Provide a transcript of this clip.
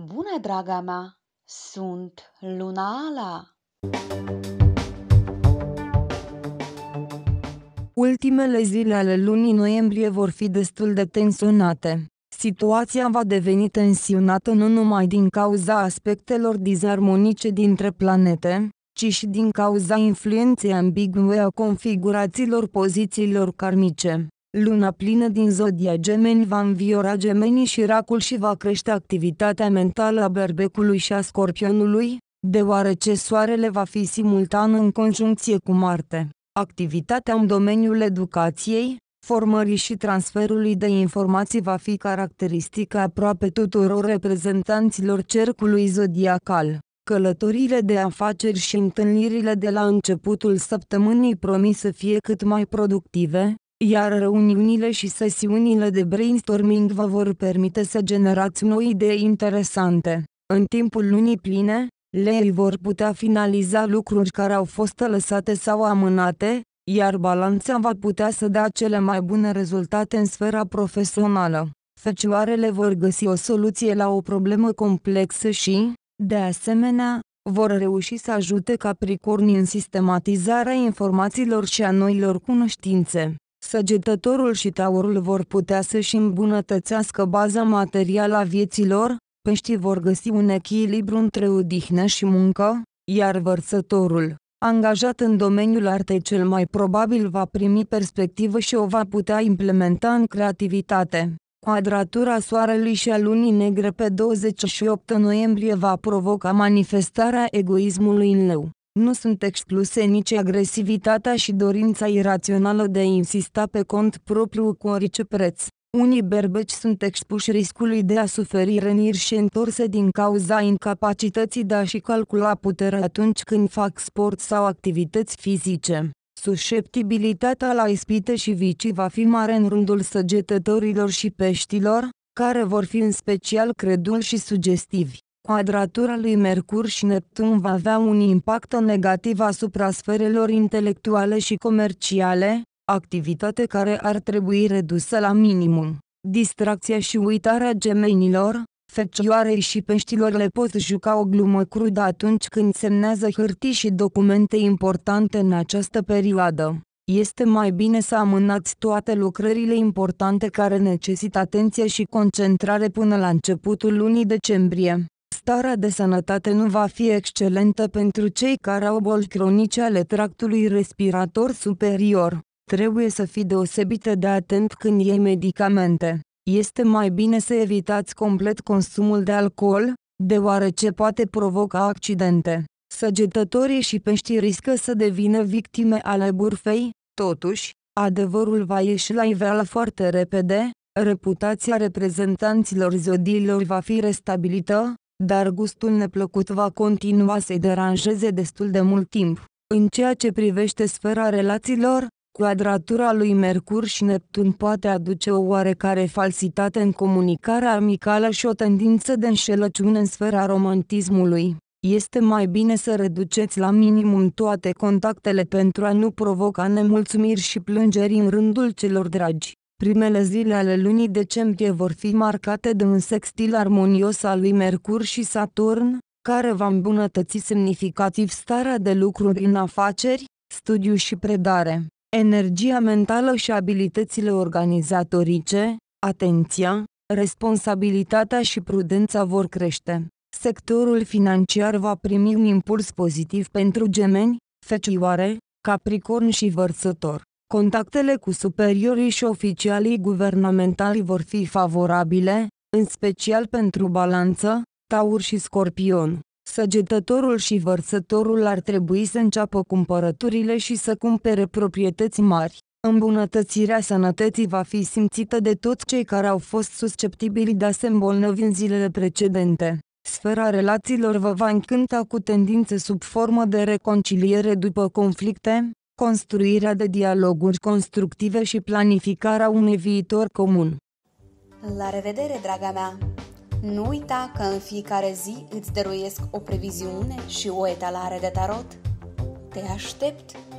Bună, draga mea! Sunt Luna Ala! Ultimele zile ale lunii noiembrie vor fi destul de tensionate. Situația va deveni tensionată nu numai din cauza aspectelor dizarmonice dintre planete, ci și din cauza influenței ambigue a configurațiilor pozițiilor karmice. Luna plină din zodia gemeni va înviora gemenii și racul și va crește activitatea mentală a berbecului și a scorpionului, deoarece soarele va fi simultan în conjuncție cu Marte. Activitatea în domeniul educației, formării și transferului de informații va fi caracteristică aproape tuturor reprezentanților cercului zodiacal. Călătorile de afaceri și întâlnirile de la începutul săptămânii promis să fie cât mai productive, iar reuniunile și sesiunile de brainstorming vă vor permite să generați noi idei interesante. În timpul lunii pline, lei vor putea finaliza lucruri care au fost lăsate sau amânate, iar balanța va putea să dea cele mai bune rezultate în sfera profesională. Fecioarele vor găsi o soluție la o problemă complexă și, de asemenea, vor reuși să ajute Capricornii în sistematizarea informațiilor și a noilor cunoștințe. Săgetătorul și taurul vor putea să-și îmbunătățească baza materială a vieților, peștii vor găsi un echilibru între odihnă și muncă, iar vărsătorul, angajat în domeniul artei cel mai probabil va primi perspectivă și o va putea implementa în creativitate. Quadratura Soarelui și a Lunii Negre pe 28 noiembrie va provoca manifestarea egoismului în leu. Nu sunt excluse nici agresivitatea și dorința irațională de a insista pe cont propriu cu orice preț. Unii berbeci sunt expuși riscului de a suferi răniri și întorse din cauza incapacității de a-și calcula puterea atunci când fac sport sau activități fizice. Susceptibilitatea la ispite și vicii va fi mare în rândul săgetătorilor și peștilor, care vor fi în special credul și sugestivi. Quadratura lui Mercur și Neptun va avea un impact negativ asupra sferelor intelectuale și comerciale, activitate care ar trebui redusă la minimum. Distracția și uitarea gemenilor, fecioarei și peștilor le pot juca o glumă crudă atunci când semnează hârtii și documente importante în această perioadă. Este mai bine să amânați toate lucrările importante care necesită atenție și concentrare până la începutul lunii decembrie. Starea de sănătate nu va fi excelentă pentru cei care au boli cronice ale tractului respirator superior. Trebuie să fii deosebită de atent când iei medicamente. Este mai bine să evitați complet consumul de alcool, deoarece poate provoca accidente. Săgetătorii și peștii riscă să devină victime ale burfei, totuși, adevărul va ieși la iveală foarte repede, reputația reprezentanților zodiilor va fi restabilită, dar gustul neplăcut va continua să-i deranjeze destul de mult timp. În ceea ce privește sfera relațiilor, Quadratura lui Mercur și Neptun poate aduce o oarecare falsitate în comunicarea amicală și o tendință de înșelăciune în sfera romantismului. Este mai bine să reduceți la minimum toate contactele pentru a nu provoca nemulțumiri și plângeri în rândul celor dragi. Primele zile ale lunii decembrie vor fi marcate de un sextil armonios al lui Mercur și Saturn, care va îmbunătăți semnificativ starea de lucruri în afaceri, studiu și predare. Energia mentală și abilitățile organizatorice, atenția, responsabilitatea și prudența vor crește. Sectorul financiar va primi un impuls pozitiv pentru gemeni, fecioare, capricorn și vărsător. Contactele cu superiorii și oficialii guvernamentali vor fi favorabile, în special pentru balanță, taur și scorpion. Săgetătorul și vărsătorul ar trebui să înceapă cumpărăturile și să cumpere proprietăți mari. Îmbunătățirea sănătății va fi simțită de toți cei care au fost susceptibili de a se îmbolnăvi în zilele precedente. Sfera relațiilor vă va încânta cu tendințe sub formă de reconciliere după conflicte, construirea de dialoguri constructive și planificarea unui viitor comun. La revedere, draga mea! Nu uita că în fiecare zi îți dăruiesc o previziune și o etalare de tarot. Te aștept!